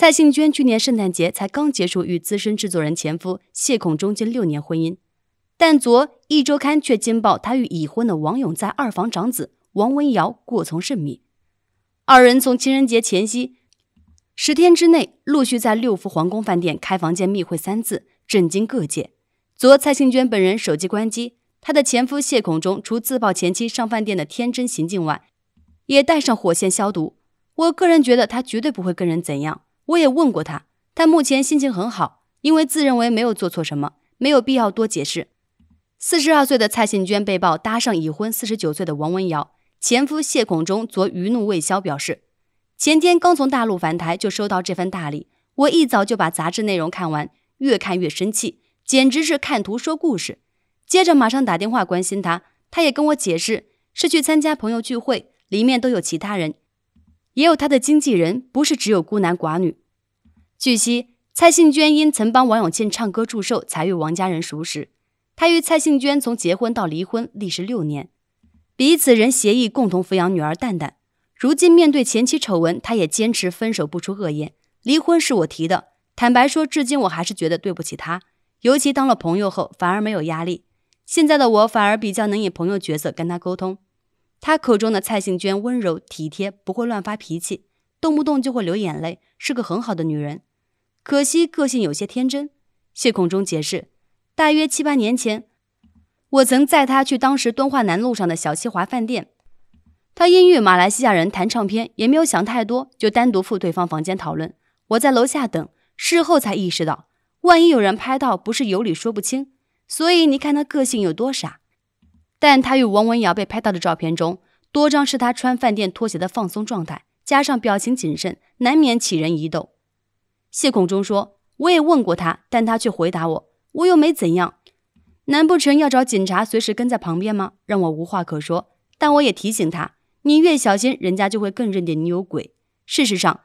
蔡幸娟去年圣诞节才刚结束与资深制作人前夫谢孔中近六年婚姻，但昨《一周刊》却惊爆她与已婚的王永在二房长子王文瑶过从甚密，二人从情人节前夕十天之内陆续在六福皇宫饭店开房间密会，三次，震惊各界。昨蔡幸娟本人手机关机，她的前夫谢孔中除自曝前妻上饭店的天真行径外，也带上火线消毒。我个人觉得他绝对不会跟人怎样。我也问过他，他目前心情很好，因为自认为没有做错什么，没有必要多解释。四十二岁的蔡幸娟被曝搭上已婚四十九岁的王文瑶，前夫谢孔忠昨余怒未消，表示前天刚从大陆返台就收到这番大礼，我一早就把杂志内容看完，越看越生气，简直是看图说故事。接着马上打电话关心他，他也跟我解释是去参加朋友聚会，里面都有其他人，也有他的经纪人，不是只有孤男寡女。据悉，蔡幸娟因曾帮王永庆唱歌祝寿，才与王家人熟识。他与蔡幸娟从结婚到离婚历时六年，彼此仍协议共同抚养女儿蛋蛋。如今面对前妻丑闻，他也坚持分手不出恶言。离婚是我提的，坦白说，至今我还是觉得对不起她。尤其当了朋友后，反而没有压力。现在的我反而比较能以朋友角色跟她沟通。她口中的蔡幸娟温柔体贴，不会乱发脾气，动不动就会流眼泪，是个很好的女人。可惜个性有些天真，谢孔中解释，大约七八年前，我曾载他去当时敦化南路上的小西华饭店，他因遇马来西亚人谈唱片，也没有想太多，就单独赴对方房间讨论。我在楼下等，事后才意识到，万一有人拍到，不是有理说不清。所以你看他个性有多傻。但他与王文瑶被拍到的照片中，多张是他穿饭店拖鞋的放松状态，加上表情谨慎，难免起人疑窦。谢孔忠说：“我也问过他，但他却回答我：我又没怎样，难不成要找警察随时跟在旁边吗？让我无话可说。但我也提醒他：你越小心，人家就会更认定你有鬼。事实上，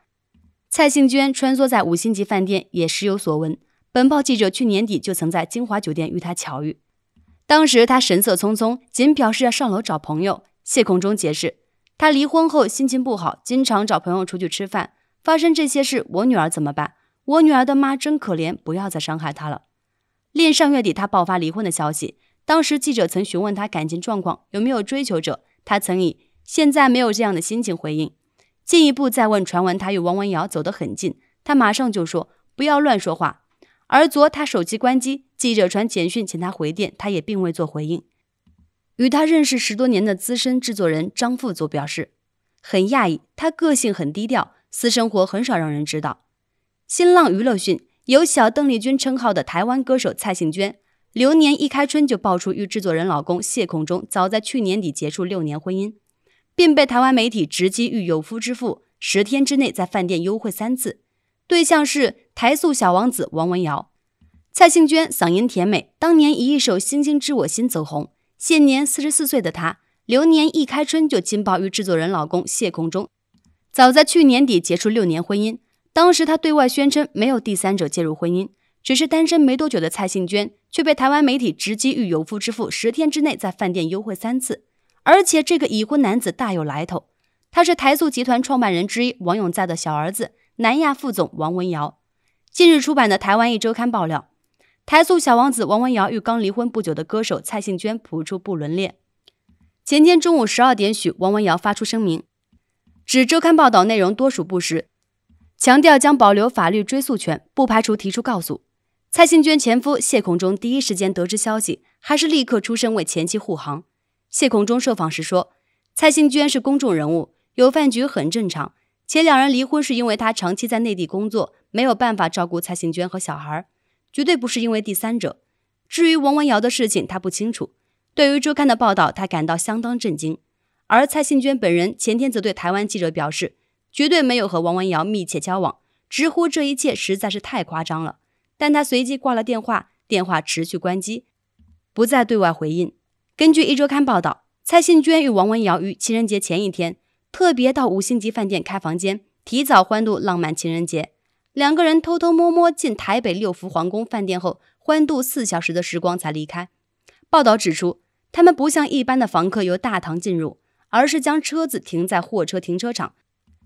蔡杏娟穿梭在五星级饭店也时有所闻。本报记者去年底就曾在金华酒店与她巧遇，当时她神色匆匆，仅表示要上楼找朋友。谢孔忠解释，他离婚后心情不好，经常找朋友出去吃饭。”发生这些事，我女儿怎么办？我女儿的妈真可怜，不要再伤害她了。恋上月底，她爆发离婚的消息。当时记者曾询问她感情状况，有没有追求者，她曾以“现在没有这样的心情”回应。进一步再问传闻她与王文瑶走得很近，她马上就说“不要乱说话”。而昨她手机关机，记者传简讯请她回电，她也并未做回应。与她认识十多年的资深制作人张富左表示很讶异，她个性很低调。私生活很少让人知道。新浪娱乐讯，有“小邓丽君”称号的台湾歌手蔡幸娟，流年一开春就爆出与制作人老公谢孔中早在去年底结束六年婚姻，并被台湾媒体直击与有夫之妇十天之内在饭店幽会三次，对象是台塑小王子王文瑶。蔡幸娟嗓音甜美，当年以一首《星星知我心》走红，现年四十四岁的她，流年一开春就惊爆与制作人老公谢孔中早在去年底结束六年婚姻，当时他对外宣称没有第三者介入婚姻，只是单身没多久的蔡幸娟却被台湾媒体直击与有夫之妇十天之内在饭店幽会三次，而且这个已婚男子大有来头，他是台塑集团创办人之一王永在的小儿子南亚副总王文尧。近日出版的《台湾一周刊》爆料，台塑小王子王文瑶与刚离婚不久的歌手蔡幸娟谱出不伦恋。前天中午十二点许，王文瑶发出声明。指周刊报道内容多属不实，强调将保留法律追诉权，不排除提出告诉。蔡幸娟前夫谢孔忠第一时间得知消息，还是立刻出身为前妻护航。谢孔忠受访时说：“蔡幸娟是公众人物，有饭局很正常，且两人离婚是因为他长期在内地工作，没有办法照顾蔡幸娟和小孩，绝对不是因为第三者。”至于王文瑶的事情，他不清楚。对于周刊的报道，他感到相当震惊。而蔡幸娟本人前天则对台湾记者表示，绝对没有和王文瑶密切交往，直呼这一切实在是太夸张了。但他随即挂了电话，电话持续关机，不再对外回应。根据《一周刊》报道，蔡幸娟与王文瑶于情人节前一天特别到五星级饭店开房间，提早欢度浪漫情人节。两个人偷偷摸摸进台北六福皇宫饭店后，欢度四小时的时光才离开。报道指出，他们不像一般的房客由大堂进入。而是将车子停在货车停车场，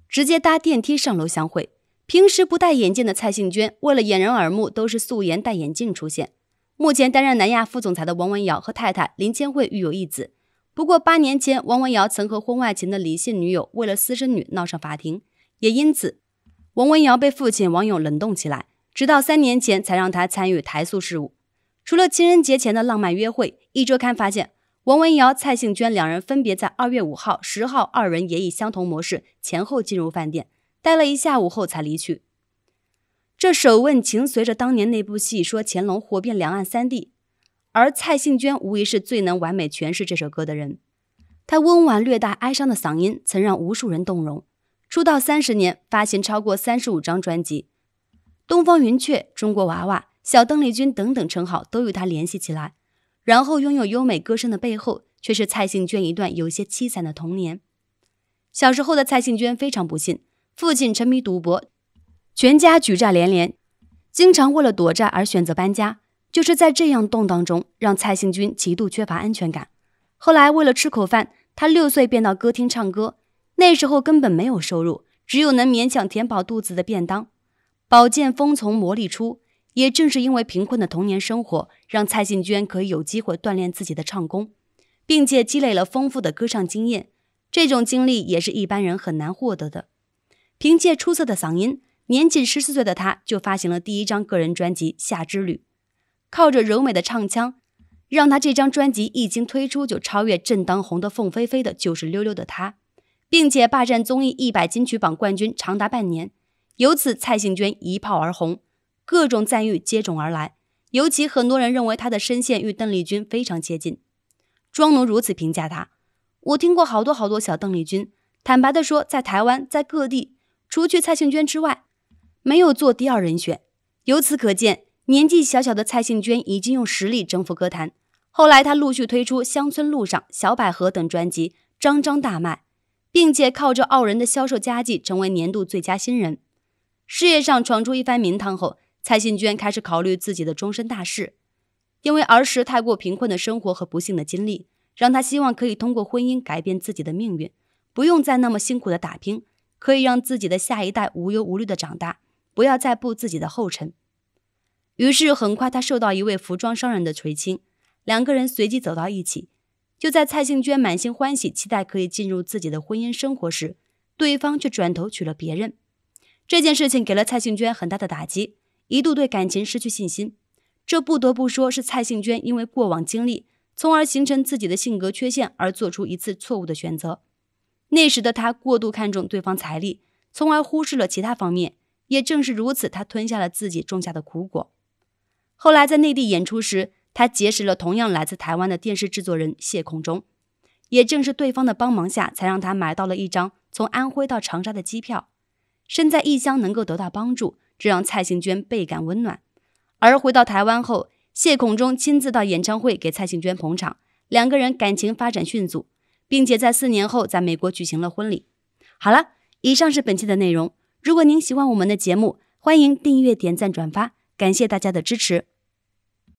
直接搭电梯上楼相会。平时不戴眼镜的蔡幸娟，为了掩人耳目，都是素颜戴眼镜出现。目前担任南亚副总裁的王文瑶和太太林千惠育有一子。不过八年前，王文瑶曾和婚外情的李姓女友为了私生女闹上法庭，也因此王文瑶被父亲王勇冷冻起来，直到三年前才让他参与台塑事务。除了情人节前的浪漫约会，一周刊发现。王文瑶、蔡幸娟两人分别在二月五号、十号，二人也以相同模式前后进入饭店，待了一下午后才离去。这首《问情》随着当年那部戏说乾隆火遍两岸三地，而蔡幸娟无疑是最能完美诠释这首歌的人。她温婉略带哀伤的嗓音曾让无数人动容。出道三十年，发行超过三十五张专辑，《东方云雀》《中国娃娃》《小邓丽君》等等称号都与她联系起来。然后，拥有优美歌声的背后，却是蔡幸娟一段有些凄惨的童年。小时候的蔡幸娟非常不幸，父亲沉迷赌博，全家举债连连，经常为了躲债而选择搬家。就是在这样动荡中，让蔡幸娟极度缺乏安全感。后来，为了吃口饭，她六岁便到歌厅唱歌。那时候根本没有收入，只有能勉强填饱肚子的便当。宝剑锋从磨砺出。也正是因为贫困的童年生活，让蔡幸娟可以有机会锻炼自己的唱功，并且积累了丰富的歌唱经验。这种经历也是一般人很难获得的。凭借出色的嗓音，年仅十四岁的她就发行了第一张个人专辑《夏之旅》，靠着柔美的唱腔，让她这张专辑一经推出就超越正当红的凤飞飞，的就是溜溜的她，并且霸占综艺一百金曲榜冠军长达半年，由此蔡幸娟一炮而红。各种赞誉接踵而来，尤其很多人认为她的声线与邓丽君非常接近。庄奴如此评价她：“我听过好多好多小邓丽君，坦白的说，在台湾，在各地，除去蔡幸娟之外，没有做第二人选。”由此可见，年纪小小的蔡幸娟已经用实力征服歌坛。后来，她陆续推出《乡村路上》《小百合》等专辑，张张大卖，并且靠着傲人的销售佳绩，成为年度最佳新人。事业上闯出一番名堂后，蔡幸娟开始考虑自己的终身大事，因为儿时太过贫困的生活和不幸的经历，让她希望可以通过婚姻改变自己的命运，不用再那么辛苦的打拼，可以让自己的下一代无忧无虑的长大，不要再步自己的后尘。于是，很快她受到一位服装商人的垂青，两个人随即走到一起。就在蔡幸娟满心欢喜、期待可以进入自己的婚姻生活时，对方却转头娶了别人。这件事情给了蔡幸娟很大的打击。一度对感情失去信心，这不得不说是蔡幸娟因为过往经历，从而形成自己的性格缺陷而做出一次错误的选择。那时的她过度看重对方财力，从而忽视了其他方面。也正是如此，她吞下了自己种下的苦果。后来在内地演出时，她结识了同样来自台湾的电视制作人谢孔忠，也正是对方的帮忙下，才让她买到了一张从安徽到长沙的机票。身在异乡，能够得到帮助。这让蔡幸娟倍感温暖。而回到台湾后，谢孔忠亲自到演唱会给蔡幸娟捧场，两个人感情发展迅速，并且在四年后在美国举行了婚礼。好了，以上是本期的内容。如果您喜欢我们的节目，欢迎订阅、点赞、转发，感谢大家的支持。